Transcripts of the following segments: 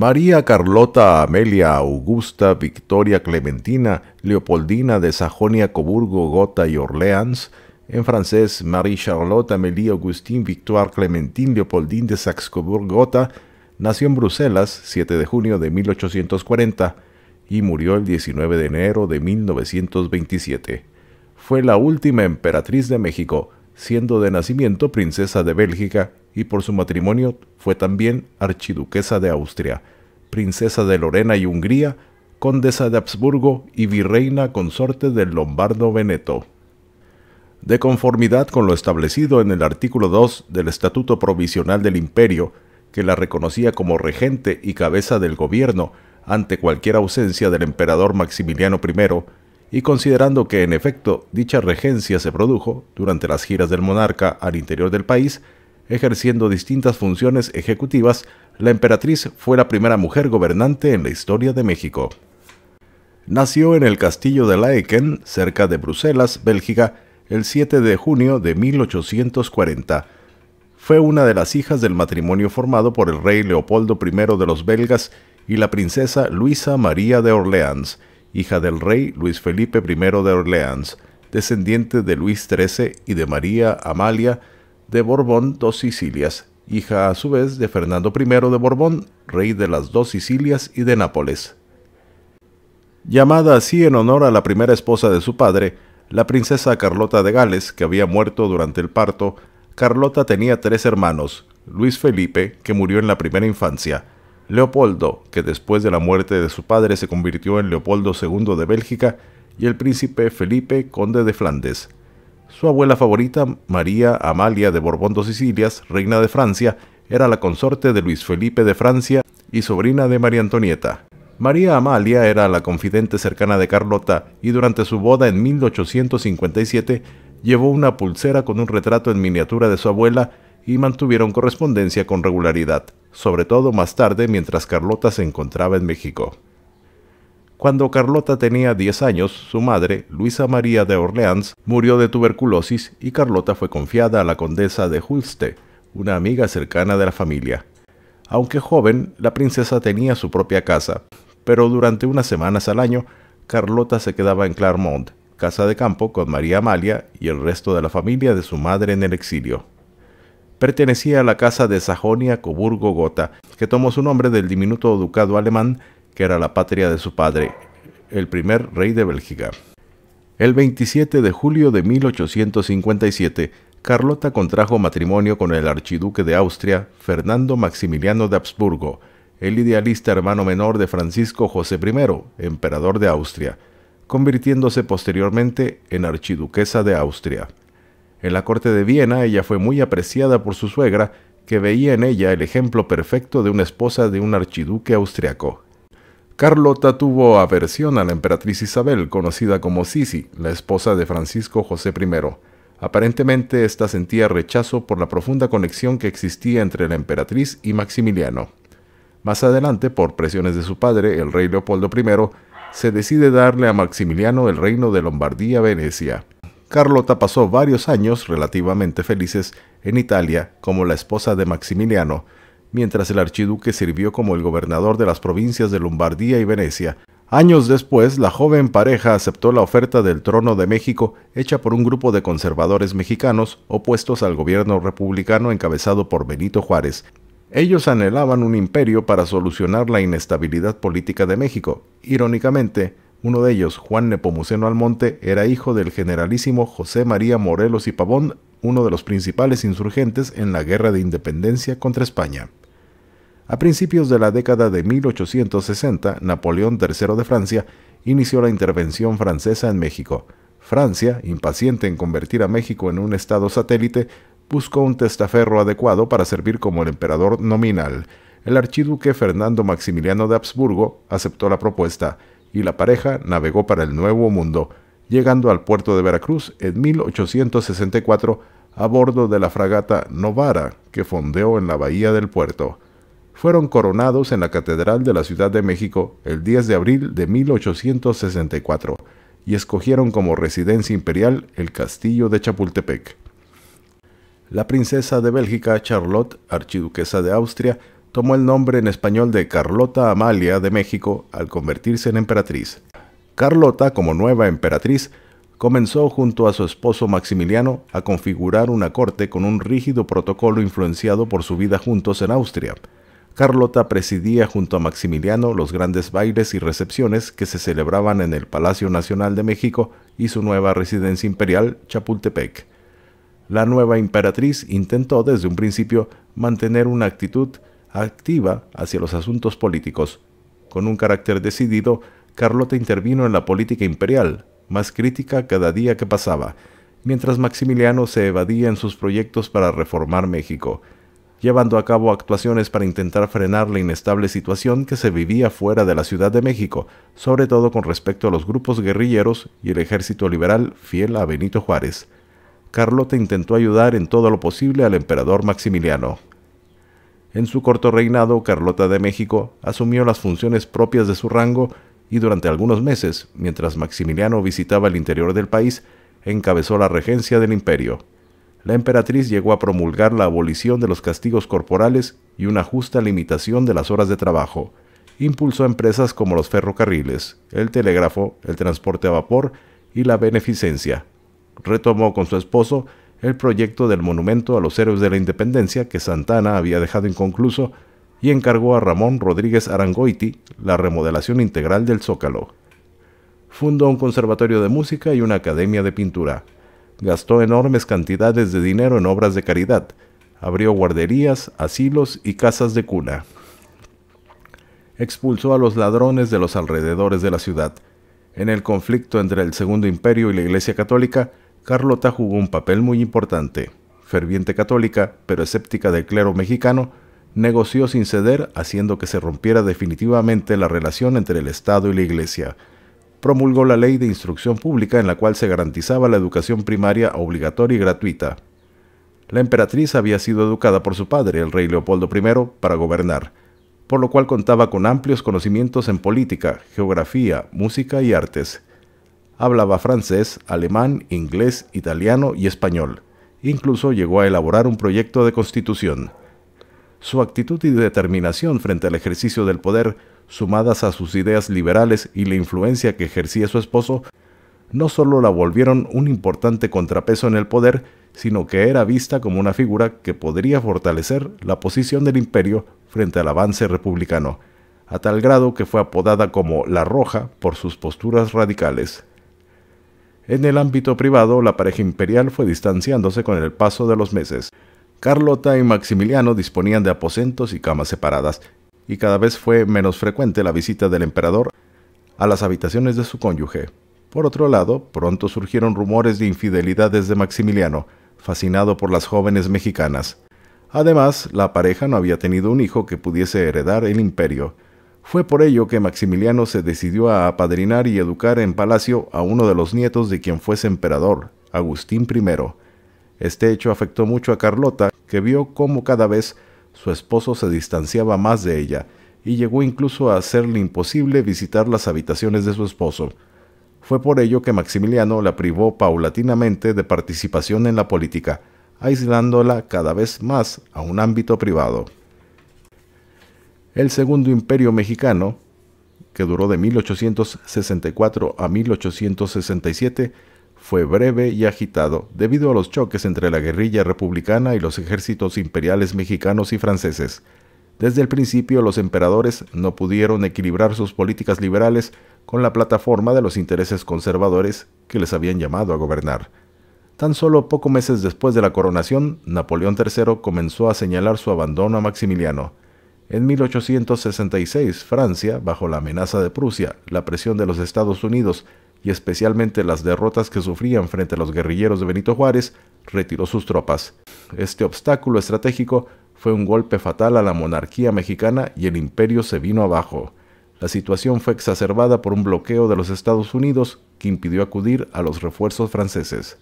María Carlota Amelia Augusta Victoria Clementina Leopoldina de Sajonia Coburgo Gotha y Orleans, en francés Marie Charlotte Amélie Augustine Victoire Clementine Leopoldine de saxe coburgo Gotha, nació en Bruselas 7 de junio de 1840 y murió el 19 de enero de 1927. Fue la última emperatriz de México, siendo de nacimiento princesa de Bélgica y por su matrimonio fue también archiduquesa de Austria, princesa de Lorena y Hungría, condesa de Habsburgo y virreina consorte del Lombardo Veneto. De conformidad con lo establecido en el artículo 2 del Estatuto Provisional del Imperio, que la reconocía como regente y cabeza del gobierno ante cualquier ausencia del emperador Maximiliano I, y considerando que en efecto dicha regencia se produjo durante las giras del monarca al interior del país, ejerciendo distintas funciones ejecutivas, la emperatriz fue la primera mujer gobernante en la historia de México. Nació en el castillo de Laeken, cerca de Bruselas, Bélgica, el 7 de junio de 1840. Fue una de las hijas del matrimonio formado por el rey Leopoldo I de los belgas y la princesa Luisa María de Orleans, hija del rey Luis Felipe I de Orleans, descendiente de Luis XIII y de María Amalia, de Borbón, dos Sicilias, hija a su vez de Fernando I de Borbón, rey de las dos Sicilias y de Nápoles. Llamada así en honor a la primera esposa de su padre, la princesa Carlota de Gales, que había muerto durante el parto, Carlota tenía tres hermanos, Luis Felipe, que murió en la primera infancia, Leopoldo, que después de la muerte de su padre se convirtió en Leopoldo II de Bélgica, y el príncipe Felipe, conde de Flandes. Su abuela favorita, María Amalia de Borbón dos Sicilias, reina de Francia, era la consorte de Luis Felipe de Francia y sobrina de María Antonieta. María Amalia era la confidente cercana de Carlota y durante su boda en 1857 llevó una pulsera con un retrato en miniatura de su abuela y mantuvieron correspondencia con regularidad, sobre todo más tarde mientras Carlota se encontraba en México. Cuando Carlota tenía 10 años, su madre, Luisa María de Orleans, murió de tuberculosis y Carlota fue confiada a la condesa de Hulste, una amiga cercana de la familia. Aunque joven, la princesa tenía su propia casa, pero durante unas semanas al año, Carlota se quedaba en Claremont, casa de campo con María Amalia y el resto de la familia de su madre en el exilio. Pertenecía a la casa de Sajonia-Coburgo-Gotha, que tomó su nombre del diminuto ducado alemán que era la patria de su padre, el primer rey de Bélgica. El 27 de julio de 1857, Carlota contrajo matrimonio con el archiduque de Austria, Fernando Maximiliano de Habsburgo, el idealista hermano menor de Francisco José I, emperador de Austria, convirtiéndose posteriormente en archiduquesa de Austria. En la corte de Viena ella fue muy apreciada por su suegra, que veía en ella el ejemplo perfecto de una esposa de un archiduque austriaco, Carlota tuvo aversión a la emperatriz Isabel, conocida como Sisi, la esposa de Francisco José I. Aparentemente ésta sentía rechazo por la profunda conexión que existía entre la emperatriz y Maximiliano. Más adelante, por presiones de su padre, el rey Leopoldo I, se decide darle a Maximiliano el reino de Lombardía-Venecia. Carlota pasó varios años relativamente felices en Italia como la esposa de Maximiliano, mientras el archiduque sirvió como el gobernador de las provincias de Lombardía y Venecia. Años después, la joven pareja aceptó la oferta del trono de México hecha por un grupo de conservadores mexicanos opuestos al gobierno republicano encabezado por Benito Juárez. Ellos anhelaban un imperio para solucionar la inestabilidad política de México. Irónicamente, uno de ellos, Juan Nepomuceno Almonte, era hijo del generalísimo José María Morelos y Pavón uno de los principales insurgentes en la Guerra de Independencia contra España. A principios de la década de 1860, Napoleón III de Francia inició la intervención francesa en México. Francia, impaciente en convertir a México en un estado satélite, buscó un testaferro adecuado para servir como el emperador nominal. El archiduque Fernando Maximiliano de Habsburgo aceptó la propuesta y la pareja navegó para el Nuevo Mundo, llegando al puerto de Veracruz en 1864 a bordo de la fragata Novara, que fondeó en la bahía del puerto. Fueron coronados en la Catedral de la Ciudad de México el 10 de abril de 1864 y escogieron como residencia imperial el castillo de Chapultepec. La princesa de Bélgica Charlotte, archiduquesa de Austria, tomó el nombre en español de Carlota Amalia de México al convertirse en emperatriz. Carlota, como nueva emperatriz, comenzó junto a su esposo Maximiliano a configurar una corte con un rígido protocolo influenciado por su vida juntos en Austria. Carlota presidía junto a Maximiliano los grandes bailes y recepciones que se celebraban en el Palacio Nacional de México y su nueva residencia imperial, Chapultepec. La nueva emperatriz intentó desde un principio mantener una actitud activa hacia los asuntos políticos, con un carácter decidido Carlota intervino en la política imperial, más crítica cada día que pasaba, mientras Maximiliano se evadía en sus proyectos para reformar México, llevando a cabo actuaciones para intentar frenar la inestable situación que se vivía fuera de la Ciudad de México, sobre todo con respecto a los grupos guerrilleros y el ejército liberal fiel a Benito Juárez. Carlota intentó ayudar en todo lo posible al emperador Maximiliano. En su corto reinado, Carlota de México asumió las funciones propias de su rango y durante algunos meses, mientras Maximiliano visitaba el interior del país, encabezó la regencia del imperio. La emperatriz llegó a promulgar la abolición de los castigos corporales y una justa limitación de las horas de trabajo. Impulsó empresas como los ferrocarriles, el telégrafo, el transporte a vapor y la beneficencia. Retomó con su esposo el proyecto del monumento a los héroes de la independencia que Santana había dejado inconcluso y encargó a Ramón Rodríguez Arangoiti la remodelación integral del zócalo. Fundó un conservatorio de música y una academia de pintura. Gastó enormes cantidades de dinero en obras de caridad. Abrió guarderías, asilos y casas de cuna. Expulsó a los ladrones de los alrededores de la ciudad. En el conflicto entre el Segundo Imperio y la Iglesia Católica, Carlota jugó un papel muy importante. Ferviente católica, pero escéptica del clero mexicano, negoció sin ceder, haciendo que se rompiera definitivamente la relación entre el Estado y la Iglesia. Promulgó la ley de instrucción pública en la cual se garantizaba la educación primaria obligatoria y gratuita. La emperatriz había sido educada por su padre, el rey Leopoldo I, para gobernar, por lo cual contaba con amplios conocimientos en política, geografía, música y artes. Hablaba francés, alemán, inglés, italiano y español. Incluso llegó a elaborar un proyecto de constitución su actitud y determinación frente al ejercicio del poder, sumadas a sus ideas liberales y la influencia que ejercía su esposo, no solo la volvieron un importante contrapeso en el poder, sino que era vista como una figura que podría fortalecer la posición del imperio frente al avance republicano, a tal grado que fue apodada como La Roja por sus posturas radicales. En el ámbito privado, la pareja imperial fue distanciándose con el paso de los meses, Carlota y Maximiliano disponían de aposentos y camas separadas, y cada vez fue menos frecuente la visita del emperador a las habitaciones de su cónyuge. Por otro lado, pronto surgieron rumores de infidelidades de Maximiliano, fascinado por las jóvenes mexicanas. Además, la pareja no había tenido un hijo que pudiese heredar el imperio. Fue por ello que Maximiliano se decidió a apadrinar y educar en palacio a uno de los nietos de quien fuese emperador, Agustín I este hecho afectó mucho a Carlota, que vio cómo cada vez su esposo se distanciaba más de ella, y llegó incluso a hacerle imposible visitar las habitaciones de su esposo. Fue por ello que Maximiliano la privó paulatinamente de participación en la política, aislándola cada vez más a un ámbito privado. El Segundo Imperio Mexicano, que duró de 1864 a 1867, fue breve y agitado debido a los choques entre la guerrilla republicana y los ejércitos imperiales mexicanos y franceses. Desde el principio los emperadores no pudieron equilibrar sus políticas liberales con la plataforma de los intereses conservadores que les habían llamado a gobernar. Tan solo pocos meses después de la coronación, Napoleón III comenzó a señalar su abandono a Maximiliano. En 1866, Francia, bajo la amenaza de Prusia, la presión de los Estados Unidos y especialmente las derrotas que sufrían frente a los guerrilleros de Benito Juárez, retiró sus tropas. Este obstáculo estratégico fue un golpe fatal a la monarquía mexicana y el imperio se vino abajo. La situación fue exacerbada por un bloqueo de los Estados Unidos que impidió acudir a los refuerzos franceses.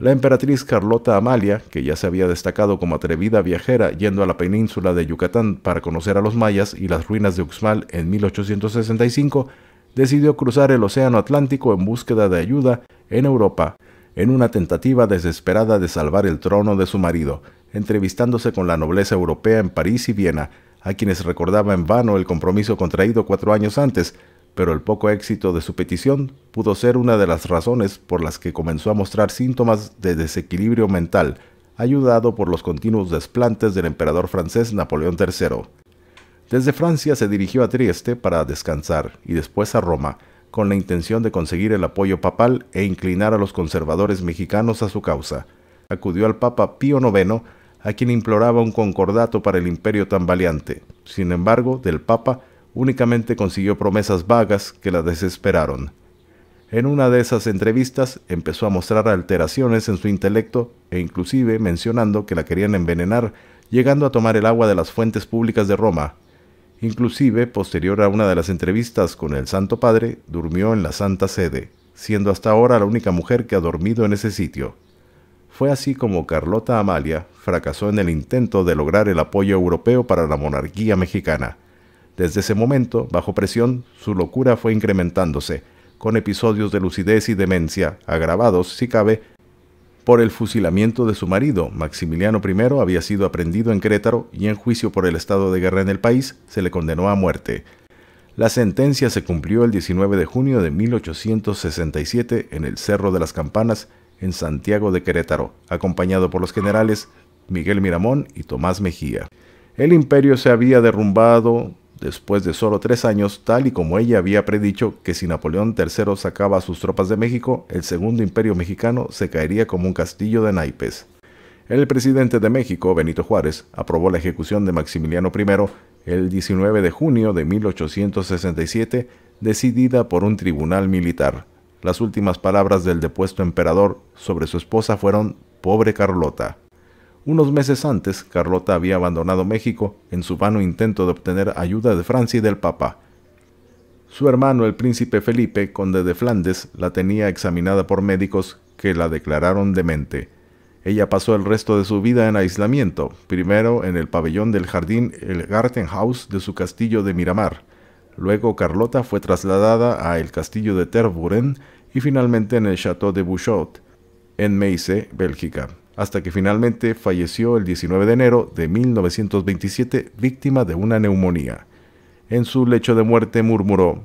La emperatriz Carlota Amalia, que ya se había destacado como atrevida viajera yendo a la península de Yucatán para conocer a los mayas y las ruinas de Uxmal en 1865, decidió cruzar el Océano Atlántico en búsqueda de ayuda en Europa, en una tentativa desesperada de salvar el trono de su marido, entrevistándose con la nobleza europea en París y Viena, a quienes recordaba en vano el compromiso contraído cuatro años antes, pero el poco éxito de su petición pudo ser una de las razones por las que comenzó a mostrar síntomas de desequilibrio mental, ayudado por los continuos desplantes del emperador francés Napoleón III. Desde Francia se dirigió a Trieste para descansar y después a Roma, con la intención de conseguir el apoyo papal e inclinar a los conservadores mexicanos a su causa. Acudió al Papa Pío IX, a quien imploraba un concordato para el imperio tan tambaleante. Sin embargo, del Papa únicamente consiguió promesas vagas que la desesperaron. En una de esas entrevistas empezó a mostrar alteraciones en su intelecto e inclusive mencionando que la querían envenenar, llegando a tomar el agua de las fuentes públicas de Roma Inclusive, posterior a una de las entrevistas con el Santo Padre, durmió en la Santa Sede, siendo hasta ahora la única mujer que ha dormido en ese sitio. Fue así como Carlota Amalia fracasó en el intento de lograr el apoyo europeo para la monarquía mexicana. Desde ese momento, bajo presión, su locura fue incrementándose, con episodios de lucidez y demencia, agravados, si cabe, por el fusilamiento de su marido. Maximiliano I había sido aprendido en Querétaro y en juicio por el estado de guerra en el país se le condenó a muerte. La sentencia se cumplió el 19 de junio de 1867 en el Cerro de las Campanas, en Santiago de Querétaro, acompañado por los generales Miguel Miramón y Tomás Mejía. El imperio se había derrumbado después de solo tres años, tal y como ella había predicho que si Napoleón III sacaba a sus tropas de México, el segundo imperio mexicano se caería como un castillo de naipes. El presidente de México, Benito Juárez, aprobó la ejecución de Maximiliano I el 19 de junio de 1867, decidida por un tribunal militar. Las últimas palabras del depuesto emperador sobre su esposa fueron, pobre Carlota. Unos meses antes, Carlota había abandonado México en su vano intento de obtener ayuda de Francia y del Papa. Su hermano, el príncipe Felipe, conde de Flandes, la tenía examinada por médicos que la declararon demente. Ella pasó el resto de su vida en aislamiento, primero en el pabellón del jardín el Gartenhaus de su castillo de Miramar. Luego Carlota fue trasladada a el castillo de Terburen y finalmente en el chateau de Bouchot, en Meise, Bélgica hasta que finalmente falleció el 19 de enero de 1927 víctima de una neumonía. En su lecho de muerte murmuró,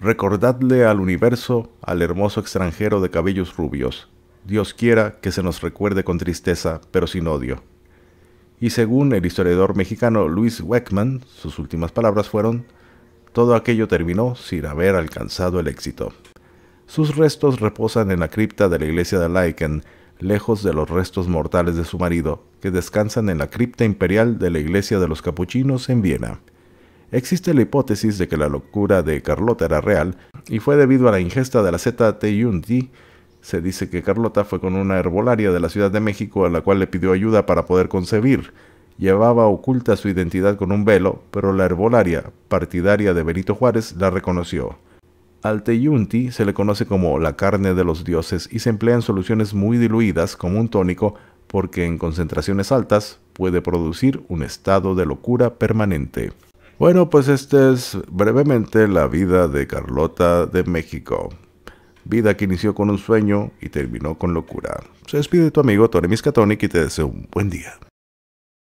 Recordadle al universo al hermoso extranjero de cabellos rubios. Dios quiera que se nos recuerde con tristeza, pero sin odio. Y según el historiador mexicano Luis Weckman, sus últimas palabras fueron, todo aquello terminó sin haber alcanzado el éxito. Sus restos reposan en la cripta de la iglesia de Laiken lejos de los restos mortales de su marido, que descansan en la cripta imperial de la iglesia de los capuchinos en Viena. Existe la hipótesis de que la locura de Carlota era real y fue debido a la ingesta de la seta Teyundi. Se dice que Carlota fue con una herbolaria de la Ciudad de México a la cual le pidió ayuda para poder concebir. Llevaba oculta su identidad con un velo, pero la herbolaria, partidaria de Benito Juárez, la reconoció. Al teyunti se le conoce como la carne de los dioses y se emplea en soluciones muy diluidas como un tónico porque en concentraciones altas puede producir un estado de locura permanente. Bueno, pues esta es brevemente la vida de Carlota de México. Vida que inició con un sueño y terminó con locura. Se despide tu amigo Tony Miskatonic y te deseo un buen día.